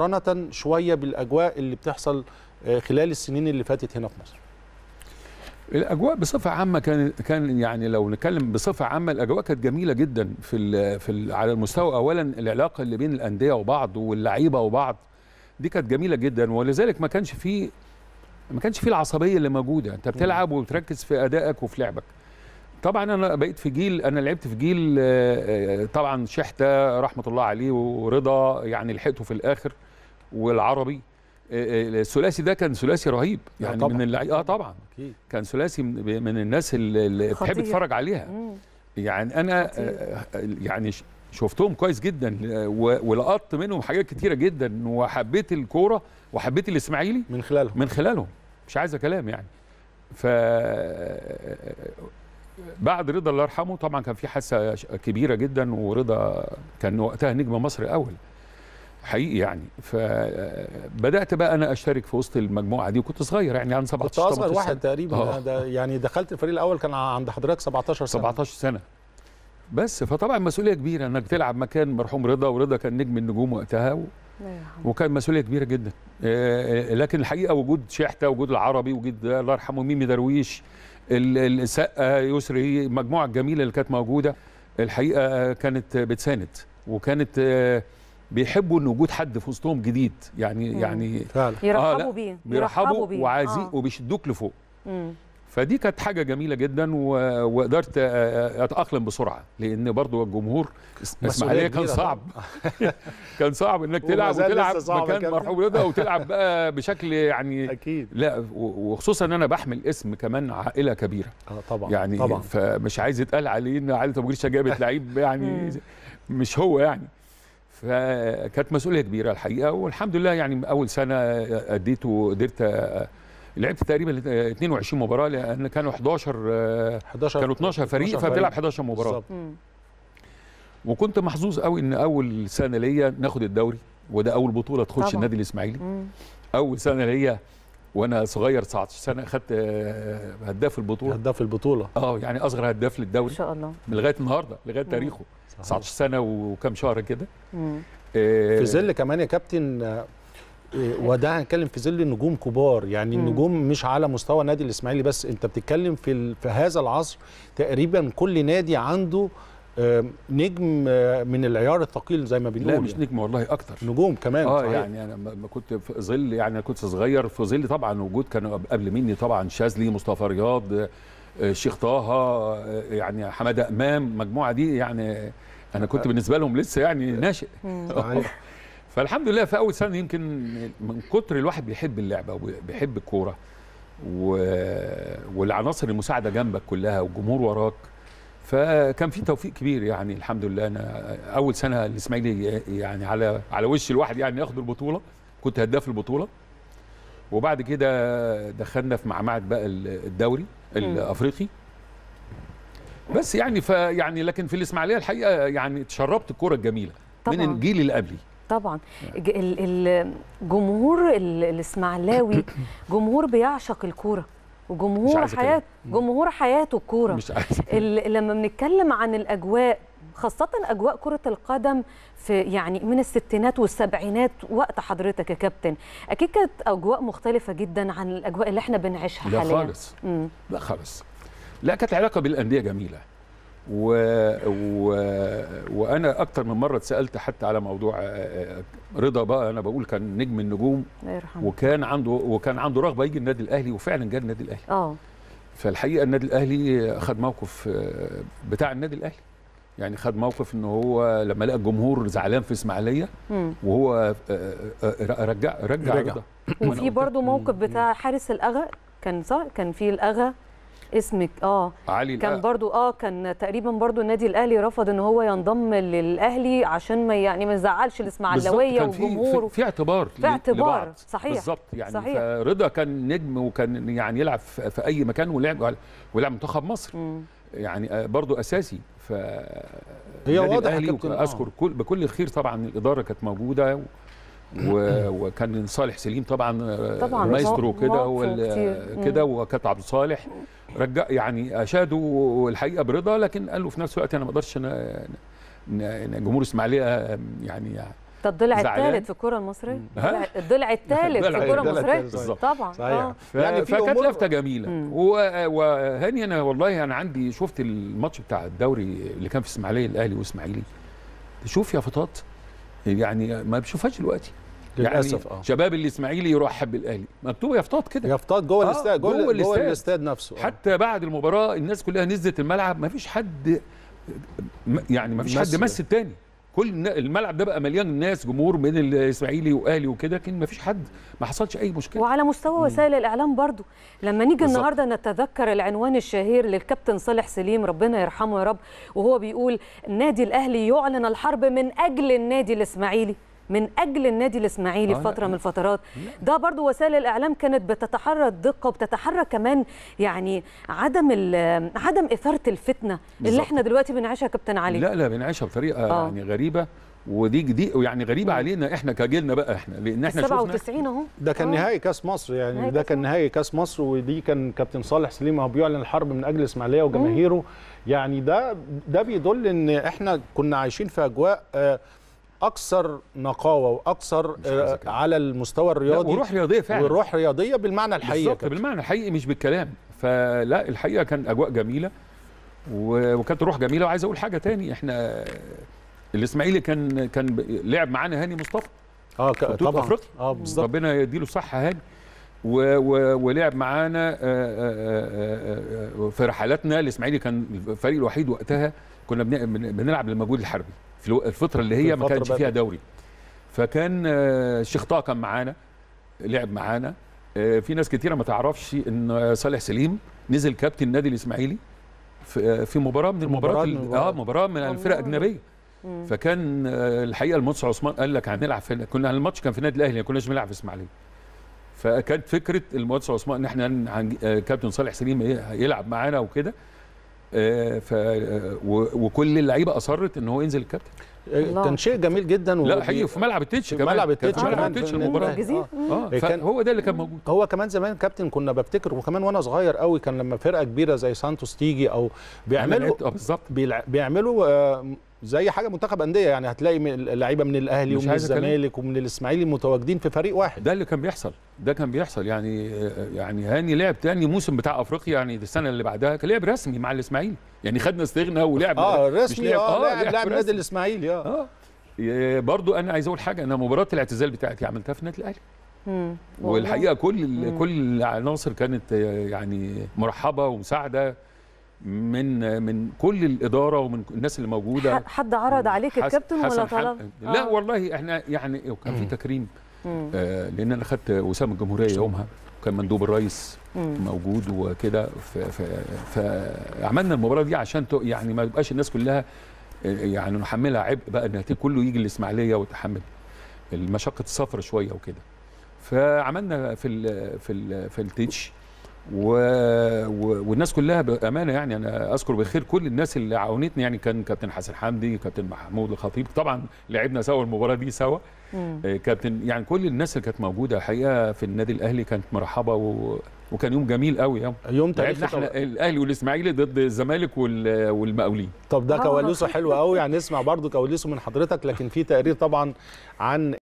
مقارنة شوية بالأجواء اللي بتحصل آه، خلال السنين اللي فاتت هنا في مصر الأجواء بصفة عامة كان كان يعني لو نتكلم بصفة عامة الأجواء كانت جميلة جدا في الـ في الـ على المستوى أولا العلاقة اللي بين الأندية وبعض واللعيبة وبعض دي كانت جميلة جدا ولذلك ما كانش فيه ما كانش فيه العصبية اللي موجودة أنت بتلعب وبتركز في أدائك وفي لعبك طبعا انا بقيت في جيل انا لعبت في جيل آه، آه، طبعا شحته رحمه الله عليه ورضا يعني لحقته في الاخر والعربي آه، آه، الثلاثي ده كان ثلاثي رهيب يعني طبعًا. من اللع... اه طبعا أكيد. كان ثلاثي من الناس اللي بتحب تتفرج عليها يعني انا آه، خطير. يعني شفتهم كويس جدا ولقطت منهم حاجات كتيره جدا وحبيت الكوره وحبيت الاسماعيلي من خلالهم من خلالهم مش عايزه كلام يعني ف بعد رضا الله يرحمه طبعا كان في حاسه كبيره جدا ورضا كان وقتها نجم مصر الاول حقيقي يعني فبدات بقى انا اشترك في وسط المجموعه دي وكنت صغير يعني عن 17 كنت اصغر واحد تقريبا آه. يعني دخلت الفريق الاول كان عند حضرتك 17 سنه 17 سنه بس فطبعا مسؤوليه كبيره انك تلعب مكان مرحوم رضا ورضا كان نجم النجوم وقتها و... وكان مسؤوليه كبيره جدا آه، آه، لكن الحقيقه وجود شحته وجود العربي وجود الله يرحمه ميمي درويش السقه يسري المجموعه الجميله اللي كانت موجوده الحقيقه كانت بتساند وكانت بيحبوا ان وجود حد في وسطهم جديد يعني مم. يعني فعلا. آه، يرحبوا آه بيه بيرحبوا بيه وعايزين آه. وبيشدوك لفوق مم. فدي كانت حاجه جميله جدا وقدرت آه، آه، اتاقلم بسرعه لان برضو الجمهور الاسماعيليه كان صعب كان صعب انك تلعب وتلعب مكان مرحوب رضا وتلعب بقى بشكل يعني اكيد لا وخصوصا ان انا بحمل اسم كمان عائله كبيره اه طبعا يعني طبعا فمش عايز يتقال عليه ان عائله ابو جريشه جابت لعيب يعني مش هو يعني فكانت مسؤوليه كبيره الحقيقه والحمد لله يعني اول سنه اديته قدرت لعبت تقريبا 22 مباراه لان كانوا 11 11 كانوا 12 فريق فبتلعب 11 مباراه بالظبط وكنت محظوظ قوي ان اول سنه ليا ناخد الدوري وده اول بطوله تخش النادي الاسماعيلي اول سنه ليا وانا صغير 19 سنه اخدت آه، هداف البطوله هداف البطوله اه يعني اصغر هداف للدوري ان شاء الله من لغايه النهارده لغايه تاريخه 19 سنه وكم شهر كده آه، في ظل كمان يا كابتن آه، وده هنتكلم في ظل نجوم كبار يعني النجوم مش على مستوى النادي الاسماعيلي بس انت بتتكلم في في هذا العصر تقريبا كل نادي عنده نجم من العيار الثقيل زي ما بنقول لا مش يعني. نجم والله اكتر نجوم كمان اه صحيح. يعني انا ما كنت في ظل يعني انا كنت صغير في ظل طبعا وجود كانوا قبل مني طبعا شاذلي مصطفى رياض آه، الشيخ طه آه، يعني حماده امام المجموعه دي يعني انا كنت بالنسبه لهم لسه يعني ناشئ فالحمد لله في اول سنه يمكن من كتر الواحد بيحب اللعبه وبيحب الكوره و... والعناصر المساعده جنبك كلها والجمهور وراك فكان في توفيق كبير يعني الحمد لله انا اول سنه الاسماعيلي يعني على على وش الواحد يعني ياخد البطوله كنت هداف البطوله وبعد كده دخلنا في معمعة بقى الدوري الافريقي بس يعني فيعني لكن في الاسماعيليه الحقيقه يعني تشربت الكوره الجميله طبعا. من الجيل اللي قبلي طبعا الجمهور الاسماعيلاوي جمهور بيعشق الكوره وجمهور حياته جمهور حياته الكوره مش لما بنتكلم عن الاجواء خاصة أجواء كرة القدم في يعني من الستينات والسبعينات وقت حضرتك يا كابتن أكيد كانت أجواء مختلفة جدا عن الأجواء اللي احنا بنعيشها حاليا لا خالص لا خالص لا كانت علاقه بالأندية جميلة و... و... وانا اكتر من مره اتسالت حتى على موضوع آه، آه، رضا بقى انا بقول كان نجم النجوم وكان عنده وكان عنده رغبه يجي النادي الاهلي وفعلا جه النادي الاهلي اه فالحقيقه النادي الاهلي خد موقف آه، بتاع النادي الاهلي يعني خد موقف ان هو لما لقى الجمهور زعلان في اسماعيليه وهو رجع رجع, رجع. رضا وفي برضه موقف بتاع حارس الاغا كان صح كان في الاغا اسمك اه علي كان الأهل. برضو اه كان تقريبا برضو النادي الاهلي رفض ان هو ينضم للاهلي عشان ما يعني ما يزعلش الاسماعيلاويه والجمهور في اعتبار في اعتبار لبعض. صحيح بالظبط يعني صحيح. فرضا كان نجم وكان يعني يلعب في اي مكان ولعب ولعب منتخب مصر م. يعني آه، برضو اساسي ف هي واضح آه. اذكر كل بكل الخير طبعا الاداره كانت موجوده وكان صالح سليم طبعا, آه، طبعا مايسترو كده كده وكانت عبد الصالح رجع يعني اشادوا الحقيقه برضا لكن قالوا في نفس الوقت انا ما اقدرش جمهور اسماعيليه يعني الضلع الثالث في الكره المصريه الضلع الثالث في الكره المصريه طبعا صحيح. آه. ف... يعني فكانت لفته جميله وهاني انا والله انا عندي شفت الماتش بتاع الدوري اللي كان في اسماعيليه الاهلي واسماعيلي تشوف يا فطاط يعني ما بشوفهاش دلوقتي للاسف يعني آه. شباب الاسماعيلي يرحب بالاهلي مكتوب يفطاط كده يفطاط جوه آه الاستاد جوه, جوه الاستاد, جوه الاستاد نفسه آه. حتى بعد المباراه الناس كلها نزلت الملعب ما فيش حد يعني ما فيش حد مس تاني كل الملعب ده بقى مليان ناس جمهور من الاسماعيلي واهلي وكده لكن ما فيش حد ما حصلش اي مشكله وعلى مستوى مم. وسائل الاعلام برضو لما نيجي النهارده نتذكر العنوان الشهير للكابتن صالح سليم ربنا يرحمه يا رب وهو بيقول النادي الاهلي يعلن الحرب من اجل النادي الاسماعيلي من اجل النادي الاسماعيلي في آه، فتره من الفترات ده برضو وسائل الاعلام كانت بتتحرى الدقه وبتتحرى كمان يعني عدم عدم اثاره الفتنه بالزبط. اللي احنا دلوقتي بنعيشها كابتن علي لا لا بنعيشها بطريقه آه. يعني غريبه ودي جديد يعني غريبه آه. علينا احنا كجيلنا بقى احنا لان احنا 97 اهو ده كان آه. نهائي كاس مصر يعني ده كان نهائي كاس مصر ودي كان كابتن صالح سليم هو بيعلن الحرب من اجل الاسماعيليه وجماهيره يعني ده ده بيدل ان احنا كنا عايشين في اجواء آه اكثر نقاوه واكثر آه، على المستوى الرياضي وروح رياضيه فعلا وروح رياضيه بالمعنى الحقيقي بالظبط بالمعنى الحقيقي مش بالكلام فلا الحقيقه كان اجواء جميله وكانت روح جميله وعايز اقول حاجه تاني احنا الاسماعيلي كان كان لعب معانا هاني مصطفى اه طبعا افريقيا اه بالظبط ربنا يديله الصحه هاني و و ولعب معانا آه، آه، في رحلاتنا الاسماعيلي كان الفريق الوحيد وقتها كنا بنلعب للمجهود الحربي في الفتره اللي هي ما كانش فيها دوري فكان آه، الشيخ طه كان معانا لعب معانا آه، في ناس كتيره ما تعرفش ان صالح سليم نزل كابتن النادي الاسماعيلي آه، في مباراه من المباريات اه مباراه من أمم. الفرق اجنبيه أمم. فكان الحقيقه الماتش عثمان قال لك هنلعب في كنا الماتش كان في النادي الاهلي ما كناش بنلعب في اسماعيليه فكانت فكره الماتش عثمان ان احنا كابتن صالح سليم يلعب معانا وكده آه، ف آه، وكل اللعيبه اصرت ان هو ينزل الكابتن آه، كان شيء جميل جدا لا حقيقي في ملعب التتش كمان ملعب التتش في ملعب التتش المباراه اه كان هو ده اللي كان موجود هو كمان زمان كابتن كنا بفتكر وكمان وانا صغير قوي كان لما فرقه كبيره زي سانتوس تيجي او بيعملوا بالظبط بيعملوا آه زي حاجه منتخب انديه يعني هتلاقي لعيبه من الاهلي ومن الزمالك ومن الاسماعيلي متواجدين في فريق واحد ده اللي كان بيحصل ده كان بيحصل يعني يعني هاني لعب تاني موسم بتاع افريقيا يعني السنه اللي بعدها كان لعب رسمي مع الاسماعيلي يعني خدنا استغنى ولعب اه رسمي اه, آه، لعب لعب نادي الاسماعيلي اه اه إيه، برضو انا عايز اقول حاجه انا مباراه الاعتزال بتاعتي عملتها في النادي الاهلي والحقيقه كل كل العناصر كانت آه، يعني مرحبه ومساعده من من كل الاداره ومن الناس اللي موجوده حد عرض عليك الكابتن ولا طلب؟ لا آه. والله احنا يعني كان في تكريم آه لان انا خدت وسام الجمهوريه يومها وكان مندوب الرئيس موجود وكده فعملنا المباراه دي عشان يعني ما يبقاش الناس كلها آه، يعني نحملها عبء بقى ان كله يجي الاسماعيليه وتحمل مشقه السفر شويه وكده فعملنا في الـ في الـ في التيتش و... و... والناس كلها بامانه يعني انا اذكر بخير كل الناس اللي عاونتني يعني كان كابتن حسن حمدي كابتن محمود الخطيب طبعا لعبنا سوا المباراه دي سوا آه، كابتن يعني كل الناس اللي كانت موجوده حقيقه في النادي الاهلي كانت مرحبه و... وكان يوم جميل قوي يوم يوم تاريخي احنا الاهلي والاسماعيلي ضد الزمالك وال... والمقاولين طب ده آه. كواليسه حلوه قوي يعني نسمع برضه كواليسه من حضرتك لكن في تقرير طبعا عن